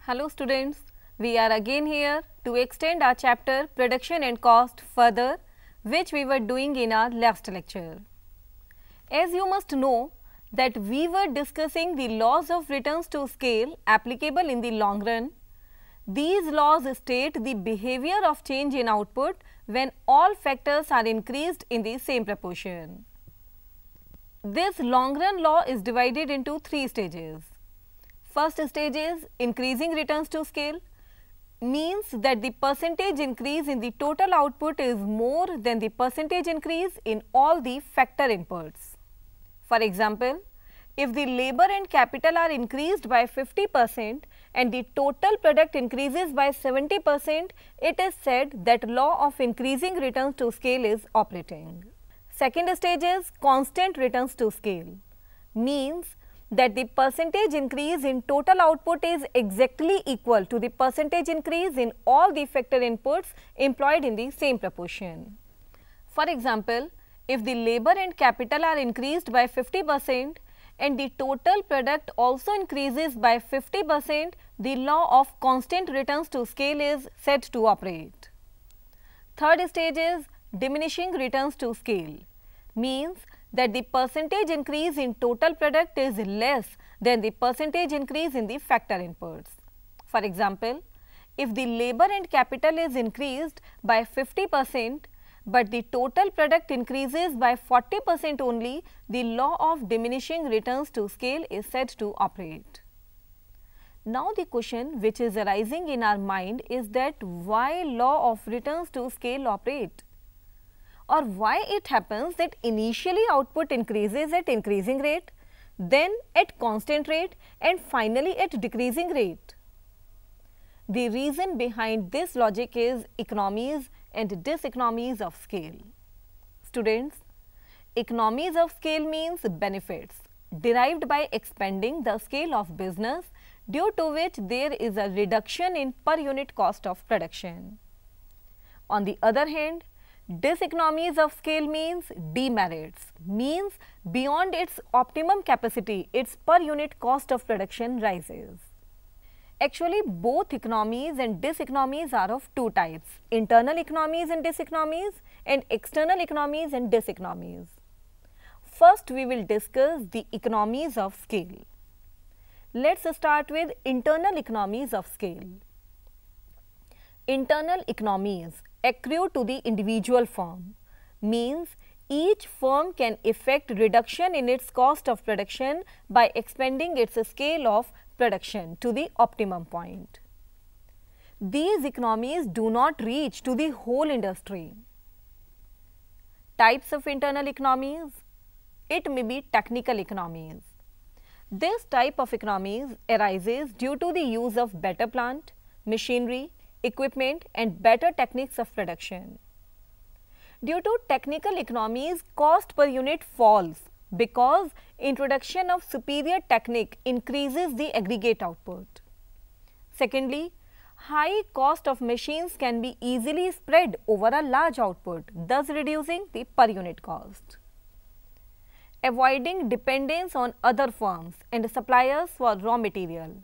Hello students, we are again here to extend our chapter production and cost further which we were doing in our last lecture. As you must know that we were discussing the laws of returns to scale applicable in the long run these laws state the behavior of change in output when all factors are increased in the same proportion. This long-run law is divided into three stages. First stage is increasing returns to scale means that the percentage increase in the total output is more than the percentage increase in all the factor inputs. For example, if the labor and capital are increased by 50 percent, and the total product increases by 70 percent, it is said that law of increasing returns to scale is operating. Second stage is constant returns to scale, means that the percentage increase in total output is exactly equal to the percentage increase in all the factor inputs employed in the same proportion. For example, if the labor and capital are increased by 50 percent, and the total product also increases by 50 percent, the law of constant returns to scale is said to operate. Third stage is diminishing returns to scale, means that the percentage increase in total product is less than the percentage increase in the factor inputs. For example, if the labor and capital is increased by 50 percent, but the total product increases by 40 percent only, the law of diminishing returns to scale is said to operate. Now, the question which is arising in our mind is that why law of returns to scale operate or why it happens that initially output increases at increasing rate, then at constant rate and finally at decreasing rate. The reason behind this logic is economies and diseconomies of scale. Students, economies of scale means benefits derived by expanding the scale of business due to which there is a reduction in per unit cost of production. On the other hand, diseconomies of scale means demerits, means beyond its optimum capacity, its per unit cost of production rises. Actually, both economies and diseconomies are of two types, internal economies and diseconomies and external economies and diseconomies. First, we will discuss the economies of scale. Let us start with internal economies of scale. Internal economies accrue to the individual firm means each firm can effect reduction in its cost of production by expanding its scale of production to the optimum point. These economies do not reach to the whole industry. Types of internal economies, it may be technical economies. This type of economies arises due to the use of better plant, machinery, equipment and better techniques of production. Due to technical economies, cost per unit falls because introduction of superior technique increases the aggregate output. Secondly, high cost of machines can be easily spread over a large output, thus reducing the per unit cost. Avoiding dependence on other firms and suppliers for raw material.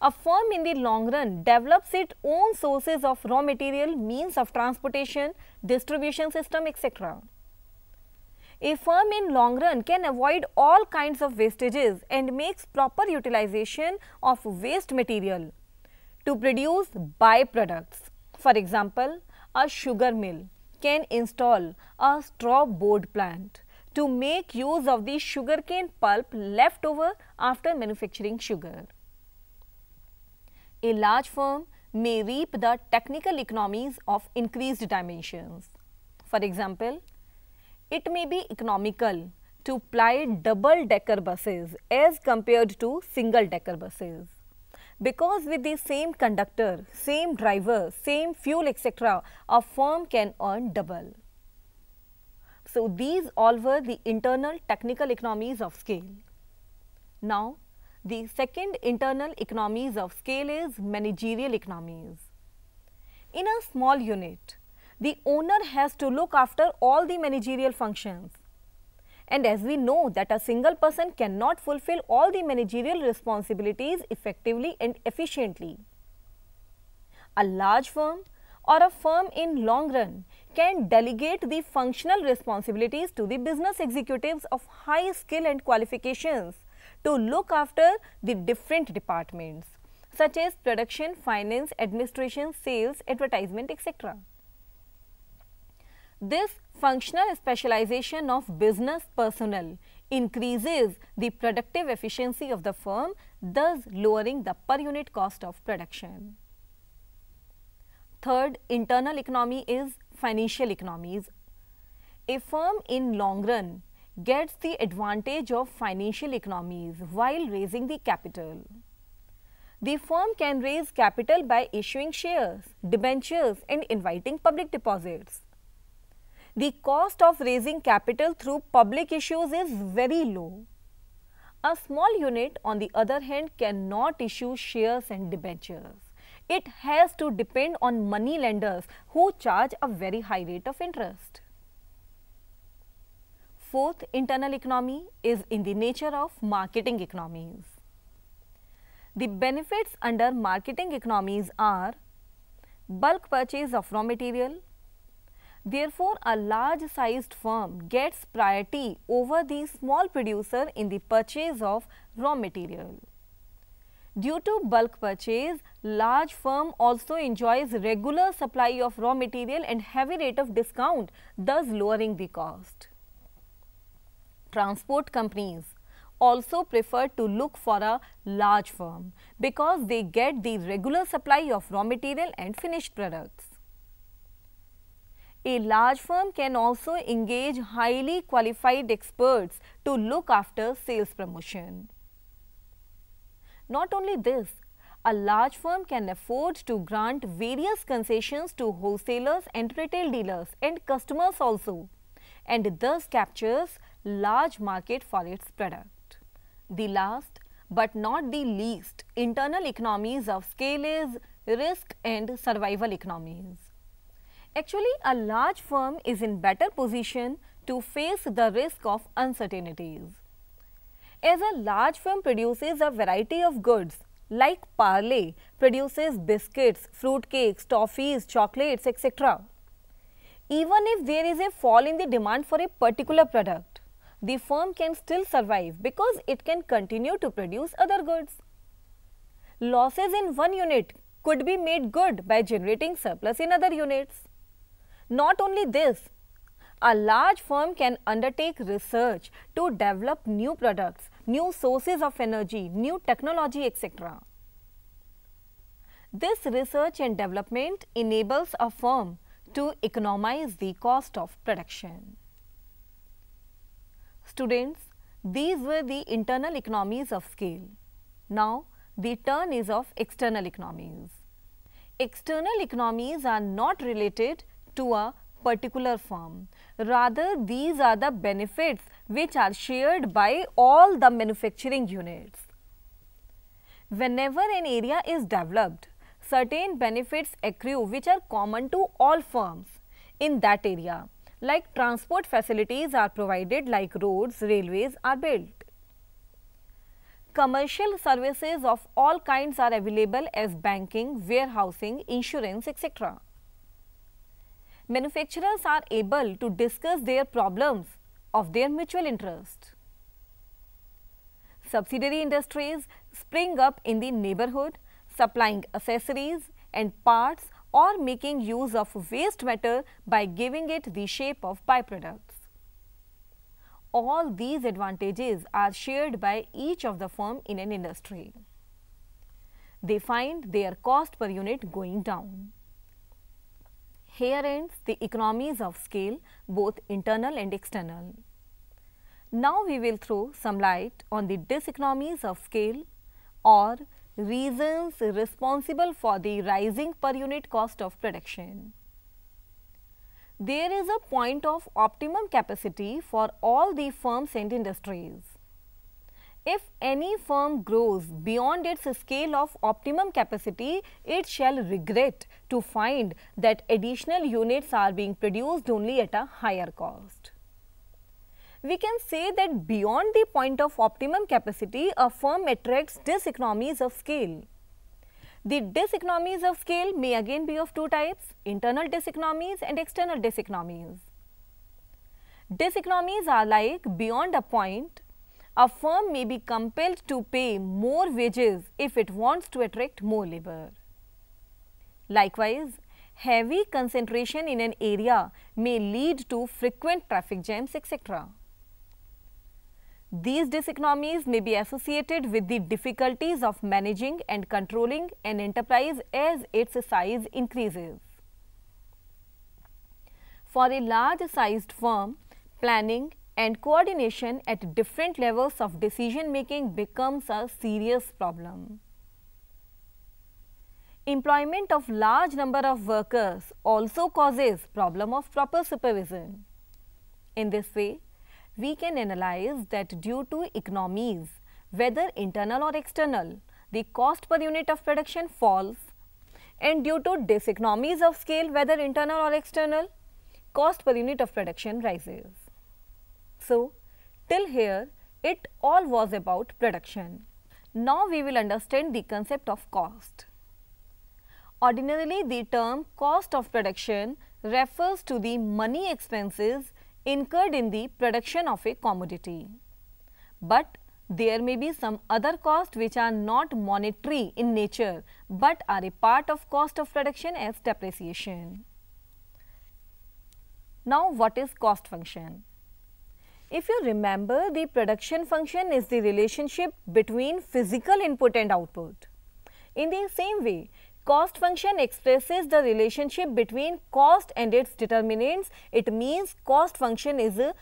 A firm in the long run develops its own sources of raw material, means of transportation, distribution system, etc. A firm in long run can avoid all kinds of wastages and makes proper utilization of waste material to produce byproducts. For example, a sugar mill can install a straw board plant to make use of the sugarcane pulp left over after manufacturing sugar. A large firm may reap the technical economies of increased dimensions. For example, it may be economical to ply double decker buses as compared to single decker buses. Because with the same conductor, same driver, same fuel etc., a firm can earn double. So, these all were the internal technical economies of scale. Now, the second internal economies of scale is managerial economies. In a small unit, the owner has to look after all the managerial functions. And as we know that a single person cannot fulfill all the managerial responsibilities effectively and efficiently. A large firm or a firm in long run can delegate the functional responsibilities to the business executives of high skill and qualifications to look after the different departments such as production, finance, administration, sales, advertisement, etc. This functional specialization of business personnel increases the productive efficiency of the firm, thus lowering the per unit cost of production. Third, internal economy is financial economies. A firm in long run gets the advantage of financial economies while raising the capital. The firm can raise capital by issuing shares, debentures and inviting public deposits the cost of raising capital through public issues is very low. A small unit on the other hand cannot issue shares and debentures. It has to depend on money lenders who charge a very high rate of interest. Fourth internal economy is in the nature of marketing economies. The benefits under marketing economies are bulk purchase of raw material, Therefore, a large-sized firm gets priority over the small producer in the purchase of raw material. Due to bulk purchase, large firm also enjoys regular supply of raw material and heavy rate of discount, thus lowering the cost. Transport companies also prefer to look for a large firm because they get the regular supply of raw material and finished products. A large firm can also engage highly qualified experts to look after sales promotion. Not only this, a large firm can afford to grant various concessions to wholesalers and retail dealers and customers also and thus captures large market for its product. The last but not the least internal economies of scale is risk and survival economies. Actually, a large firm is in better position to face the risk of uncertainties. As a large firm produces a variety of goods like Parle produces biscuits, fruit cakes, toffees, chocolates, etc. Even if there is a fall in the demand for a particular product, the firm can still survive because it can continue to produce other goods. Losses in one unit could be made good by generating surplus in other units. Not only this, a large firm can undertake research to develop new products, new sources of energy, new technology, etc. This research and development enables a firm to economize the cost of production. Students, these were the internal economies of scale. Now, the turn is of external economies. External economies are not related to a particular firm. Rather, these are the benefits which are shared by all the manufacturing units. Whenever an area is developed, certain benefits accrue which are common to all firms in that area like transport facilities are provided like roads, railways are built. Commercial services of all kinds are available as banking, warehousing, insurance etc manufacturers are able to discuss their problems of their mutual interest. Subsidiary industries spring up in the neighborhood, supplying accessories and parts or making use of waste matter by giving it the shape of byproducts. All these advantages are shared by each of the firm in an industry. They find their cost per unit going down. Here ends the economies of scale both internal and external. Now we will throw some light on the diseconomies of scale or reasons responsible for the rising per unit cost of production. There is a point of optimum capacity for all the firms and industries. If any firm grows beyond its scale of optimum capacity, it shall regret to find that additional units are being produced only at a higher cost. We can say that beyond the point of optimum capacity, a firm attracts diseconomies of scale. The diseconomies of scale may again be of two types, internal diseconomies and external diseconomies. Diseconomies are like beyond a point a firm may be compelled to pay more wages if it wants to attract more labor. Likewise, heavy concentration in an area may lead to frequent traffic jams, etc. These diseconomies may be associated with the difficulties of managing and controlling an enterprise as its size increases. For a large sized firm, planning and coordination at different levels of decision making becomes a serious problem. Employment of large number of workers also causes problem of proper supervision. In this way, we can analyze that due to economies, whether internal or external, the cost per unit of production falls and due to diseconomies of scale, whether internal or external, cost per unit of production rises. So, till here it all was about production. Now we will understand the concept of cost. Ordinarily the term cost of production refers to the money expenses incurred in the production of a commodity. But there may be some other costs which are not monetary in nature, but are a part of cost of production as depreciation. Now, what is cost function? If you remember, the production function is the relationship between physical input and output. In the same way, cost function expresses the relationship between cost and its determinants. It means cost function is a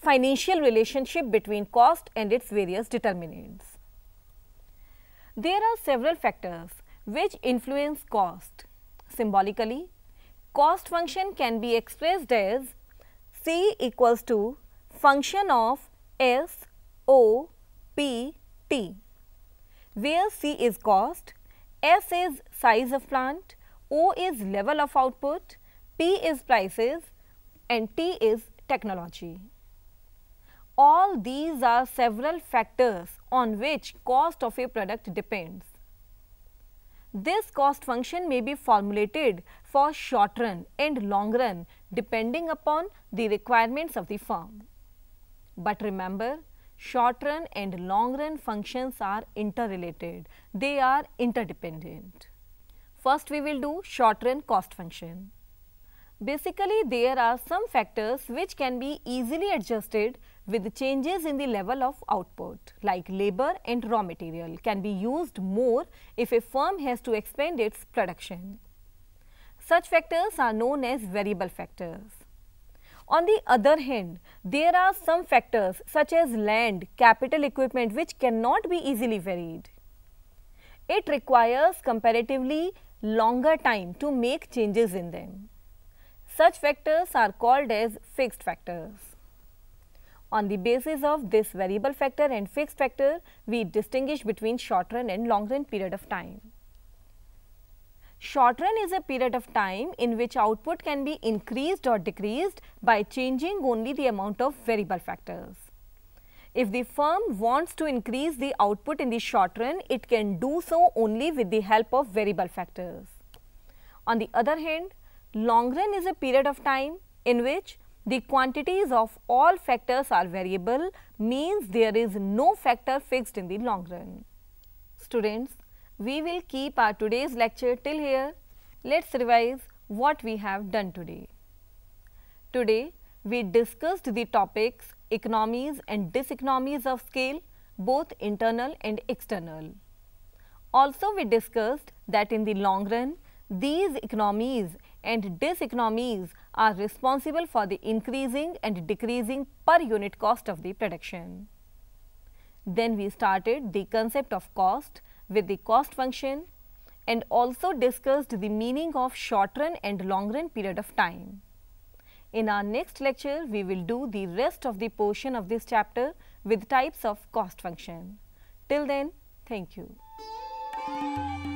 financial relationship between cost and its various determinants. There are several factors which influence cost. Symbolically, cost function can be expressed as C equals to function of S, O, P, T, where C is cost, S is size of plant, O is level of output, P is prices and T is technology. All these are several factors on which cost of a product depends. This cost function may be formulated for short run and long run depending upon the requirements of the firm. But remember, short run and long run functions are interrelated. They are interdependent. First, we will do short run cost function. Basically, there are some factors which can be easily adjusted with changes in the level of output like labor and raw material can be used more if a firm has to expand its production. Such factors are known as variable factors. On the other hand, there are some factors such as land, capital equipment which cannot be easily varied. It requires comparatively longer time to make changes in them. Such factors are called as fixed factors. On the basis of this variable factor and fixed factor, we distinguish between short run and long run period of time. Short run is a period of time in which output can be increased or decreased by changing only the amount of variable factors. If the firm wants to increase the output in the short run, it can do so only with the help of variable factors. On the other hand, long run is a period of time in which the quantities of all factors are variable means there is no factor fixed in the long run. Students, we will keep our today's lecture till here. Let's revise what we have done today. Today, we discussed the topics economies and diseconomies of scale, both internal and external. Also, we discussed that in the long run, these economies and diseconomies are responsible for the increasing and decreasing per unit cost of the production. Then we started the concept of cost with the cost function and also discussed the meaning of short run and long run period of time. In our next lecture, we will do the rest of the portion of this chapter with types of cost function. Till then, thank you.